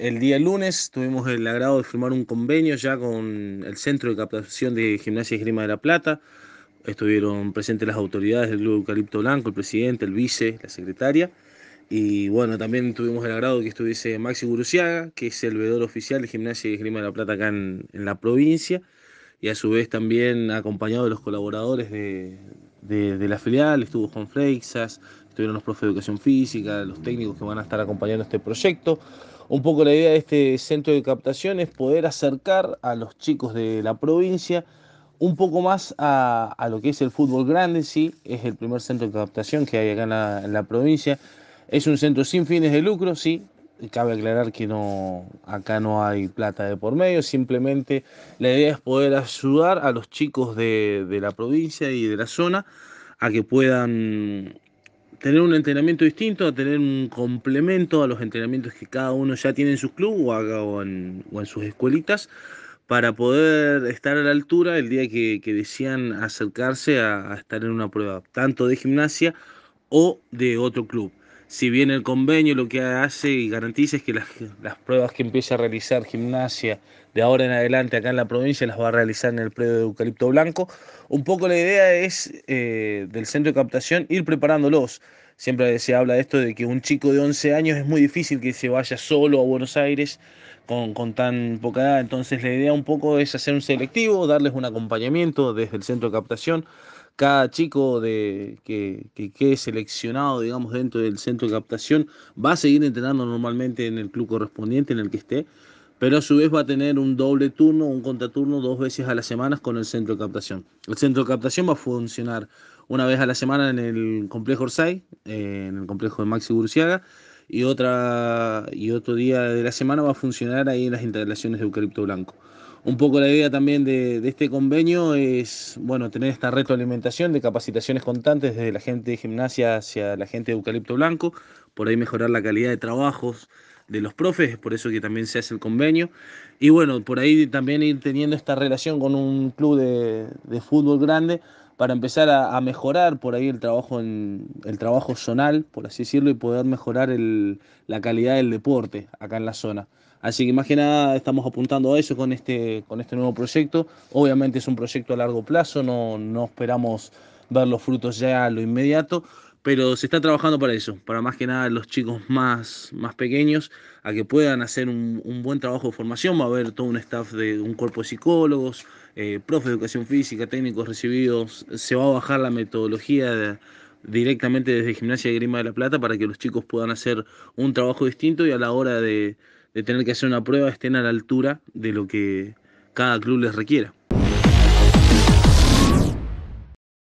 El día lunes tuvimos el agrado de firmar un convenio ya con el Centro de Captación de Gimnasia y Esgrima de la Plata. Estuvieron presentes las autoridades del Club Eucalipto Blanco, el presidente, el vice, la secretaria. Y bueno, también tuvimos el agrado de que estuviese Maxi Guruciaga, que es el veedor oficial de Gimnasia y Esgrima de la Plata acá en, en la provincia. Y a su vez también acompañado de los colaboradores de, de, la filial, estuvo Juan Freixas, estuvieron los profes de educación física, los técnicos que van a estar acompañando este proyecto. Un poco la idea de este centro de captación es poder acercar a los chicos de la provincia un poco más a, lo que es el fútbol grande, sí, es el primer centro de captación que hay acá en la provincia. Es un centro sin fines de lucro, sí, cabe aclarar que no acá no hay plata de por medio, simplemente la idea es poder ayudar a los chicos de, la provincia y de la zona a que puedan tener un entrenamiento distinto, a tener un complemento a los entrenamientos que cada uno ya tiene en su club o, en, sus escuelitas para poder estar a la altura el día que, que desean acercarse a, estar en una prueba, tanto de gimnasia o de otro club. Si bien el convenio lo que hace y garantiza es que las, pruebas que empiece a realizar gimnasia de ahora en adelante acá en la provincia las va a realizar en el predio de Eucalipto Blanco, un poco la idea es eh, del centro de captación ir preparándolos. Siempre se habla de esto de que un chico de 11 años es muy difícil que se vaya solo a Buenos Aires con, con, tan poca edad. Entonces la idea un poco es hacer un selectivo, darles un acompañamiento desde el centro de captación, cada chico de, que, que quede seleccionado, digamos, dentro del centro de captación, va a seguir entrenando normalmente en el club correspondiente en el que esté, pero a su vez va a tener un doble turno, un contraturno dos veces a la semana con el centro de captación. El centro de captación va a funcionar una vez a la semana en el complejo Orsay, eh, en el complejo de Maxi Burciaga, y, otra, y otro día de la semana va a funcionar ahí en las instalaciones de Eucalipto Blanco un poco la idea también de, este convenio es, bueno, tener esta retroalimentación de capacitaciones constantes desde la gente de gimnasia hacia la gente de eucalipto blanco, por ahí mejorar la calidad de trabajos, de los profes, es por eso que también se hace el convenio. Y bueno, por ahí también ir teniendo esta relación con un club de, fútbol grande para empezar a, mejorar por ahí el trabajo, en, el trabajo zonal, por así decirlo, y poder mejorar la calidad del deporte acá en la zona. Así que más que nada estamos apuntando a eso con este, con este nuevo proyecto. Obviamente es un proyecto a largo plazo, no, no esperamos ver los frutos ya a lo inmediato, pero se está trabajando para eso, para más que nada los chicos más, más pequeños, a que puedan hacer un, buen trabajo de formación. Va a haber todo un staff de un cuerpo de psicólogos, eh, profes de educación física, técnicos recibidos. Se va a bajar la metodología directamente desde Gimnasia de Grima de la Plata para que los chicos puedan hacer un trabajo distinto y a la hora de tener que hacer una prueba estén a la altura de lo que cada club les requiera.